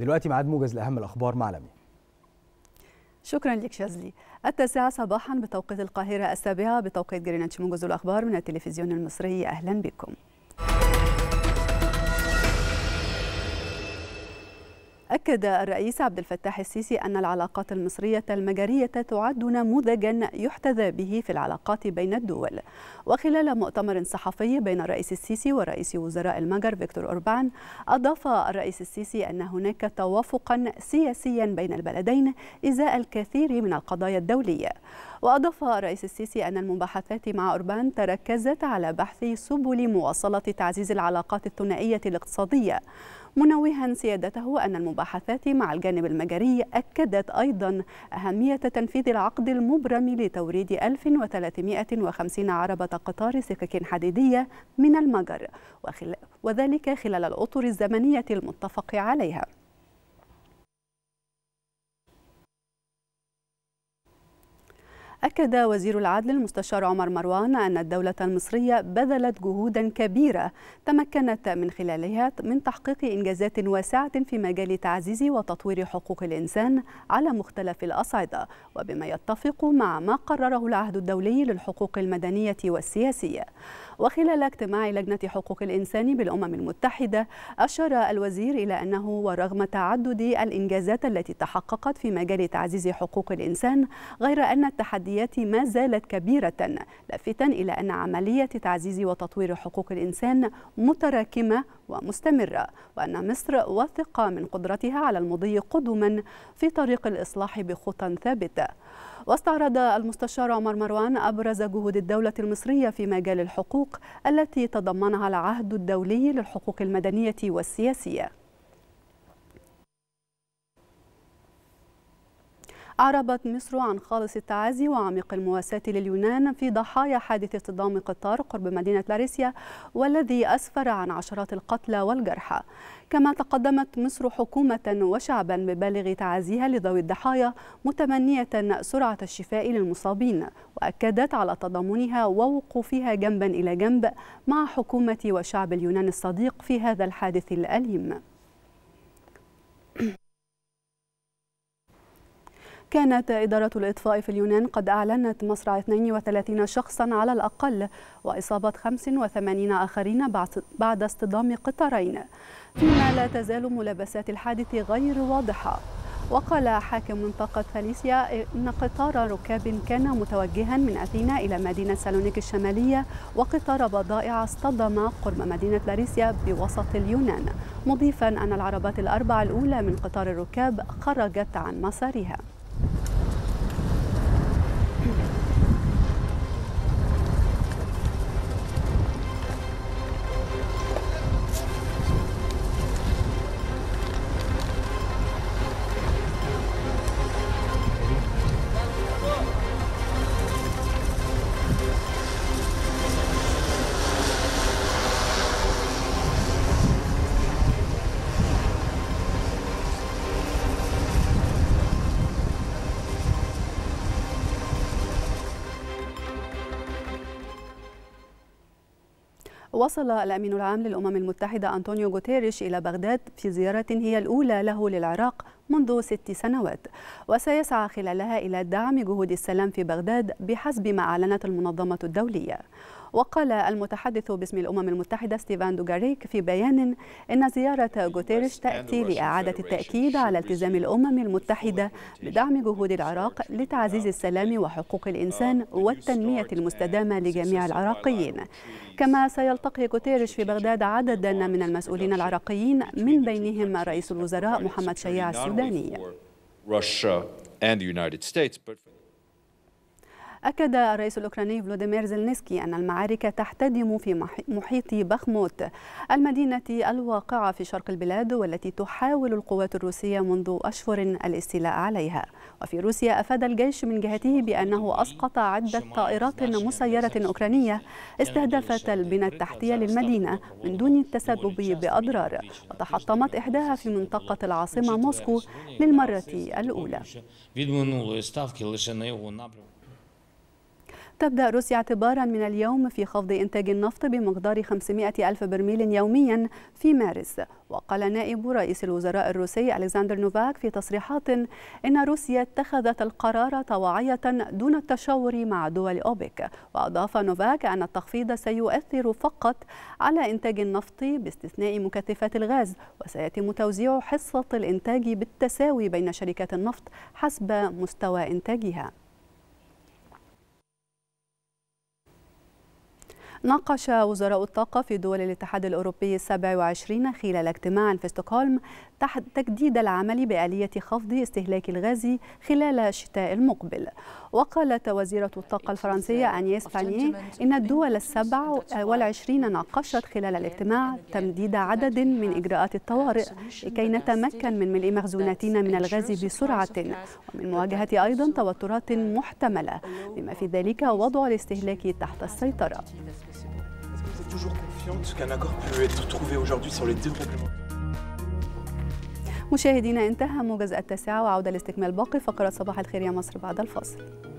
دلوقتي ميعاد موجز لاهم الاخبار مع لمي شكرا لك شازلي. التاسعة صباحا بتوقيت القاهرة السابعة بتوقيت جرينتش موجز الأخبار من التلفزيون المصري أهلا بكم أكد الرئيس عبد الفتاح السيسي أن العلاقات المصرية المجرية تعد نموذجا يحتذى به في العلاقات بين الدول وخلال مؤتمر صحفي بين الرئيس السيسي ورئيس وزراء المجر فيكتور أوربان أضاف الرئيس السيسي أن هناك توافقا سياسيا بين البلدين إزاء الكثير من القضايا الدولية وأضاف الرئيس السيسي أن المباحثات مع أوربان تركزت على بحث سبل مواصلة تعزيز العلاقات الثنائية الاقتصادية منوها سيادته أن المباحثات مع الجانب المجري أكدت أيضا أهمية تنفيذ العقد المبرم لتوريد 1350 عربة قطار سكك حديدية من المجر وذلك خلال الأطر الزمنية المتفق عليها أكد وزير العدل المستشار عمر مروان أن الدولة المصرية بذلت جهودا كبيرة تمكنت من خلالها من تحقيق إنجازات واسعة في مجال تعزيز وتطوير حقوق الإنسان على مختلف الأصعدة وبما يتفق مع ما قرره العهد الدولي للحقوق المدنية والسياسية وخلال اجتماع لجنة حقوق الإنسان بالأمم المتحدة أشار الوزير إلى أنه ورغم تعدد الإنجازات التي تحققت في مجال تعزيز حقوق الإنسان غير أن التحديات الإنسانيات ما زالت كبيرة لافتا إلى أن عملية تعزيز وتطوير حقوق الإنسان متراكمة ومستمرة وأن مصر واثقة من قدرتها على المضي قدما في طريق الإصلاح بخطى ثابتة واستعرض المستشار عمر مروان أبرز جهود الدولة المصرية في مجال الحقوق التي تضمنها العهد الدولي للحقوق المدنية والسياسية أعربت مصر عن خالص التعازي وعميق المواساة لليونان في ضحايا حادث اصطدام قطار قرب مدينة لاريسيا والذي أسفر عن عشرات القتلى والجرحى كما تقدمت مصر حكومة وشعبا ببالغ تعازيها لذوي الضحايا متمنية سرعة الشفاء للمصابين وأكدت على تضامنها ووقوفها جنبا إلى جنب مع حكومة وشعب اليونان الصديق في هذا الحادث الأليم كانت إدارة الإطفاء في اليونان قد أعلنت مصرع 32 شخصا على الأقل وإصابة 85 آخرين بعد اصطدام قطارين فيما لا تزال ملابسات الحادث غير واضحة وقال حاكم منطقة فاليسيا إن قطار ركاب كان متوجها من أثينا إلى مدينة سالونيك الشمالية وقطار بضائع اصطدم قرب مدينة لاريسيا بوسط اليونان مضيفا أن العربات الأربع الأولى من قطار الركاب خرجت عن مسارها وصل الأمين العام للأمم المتحدة أنطونيو غوتيريش إلى بغداد في زيارة هي الأولى له للعراق منذ ست سنوات وسيسعى خلالها إلى دعم جهود السلام في بغداد بحسب ما أعلنت المنظمة الدولية وقال المتحدث باسم الأمم المتحدة ستيفان دوغاريك في بيان إن زيارة غوتيريش تأتي لإعادة التأكيد على التزام الأمم المتحدة بدعم جهود العراق لتعزيز السلام وحقوق الإنسان والتنمية المستدامة لجميع العراقيين كما سيلتقي غوتيريش في بغداد عددا من المسؤولين العراقيين من بينهم رئيس الوزراء محمد شياع سيون cidadania. Russia and the United States, but... أكد الرئيس الأوكراني فلوديمير زلنسكي أن المعارك تحتدم في محيط بخموت المدينة الواقعة في شرق البلاد والتي تحاول القوات الروسية منذ أشهر الاستيلاء عليها وفي روسيا أفاد الجيش من جهته بأنه أسقط عدة طائرات مسيرة أوكرانية استهدفت البنى التحتية للمدينة من دون التسبب بأضرار وتحطمت إحداها في منطقة العاصمة موسكو للمرة الأولى تبدأ روسيا اعتبارا من اليوم في خفض إنتاج النفط بمقدار 500 ألف برميل يوميا في مارس وقال نائب رئيس الوزراء الروسي ألكسندر نوفاك في تصريحات إن روسيا اتخذت القرار طواعية دون التشاور مع دول أوبك وأضاف نوفاك أن التخفيض سيؤثر فقط على إنتاج النفط باستثناء مكثفات الغاز وسيتم توزيع حصة الإنتاج بالتساوي بين شركات النفط حسب مستوى إنتاجها ناقش وزراء الطاقة في دول الاتحاد الأوروبي 27 خلال اجتماع في ستوكهولم تحت تجديد العمل بآلية خفض استهلاك الغاز خلال الشتاء المقبل وقالت وزيرة الطاقة الفرنسية أنيس فانيه إن الدول السبع والعشرين ناقشت خلال الاجتماع تمديد عدد من إجراءات الطوارئ لكي نتمكن من ملء مخزوناتنا من الغاز بسرعة ومن مواجهة أيضا توترات محتملة بما في ذلك وضع الاستهلاك تحت السيطرة Laissez-moi. Est-ce que vous êtes toujours confiante qu'un accord peut être trouvé aujourd'hui sur les deux règlements مشاهدينا انتهى موجز التاسعة وعودة لاستكمال باقي فقرات صباح الخير يا مصر بعد الفاصل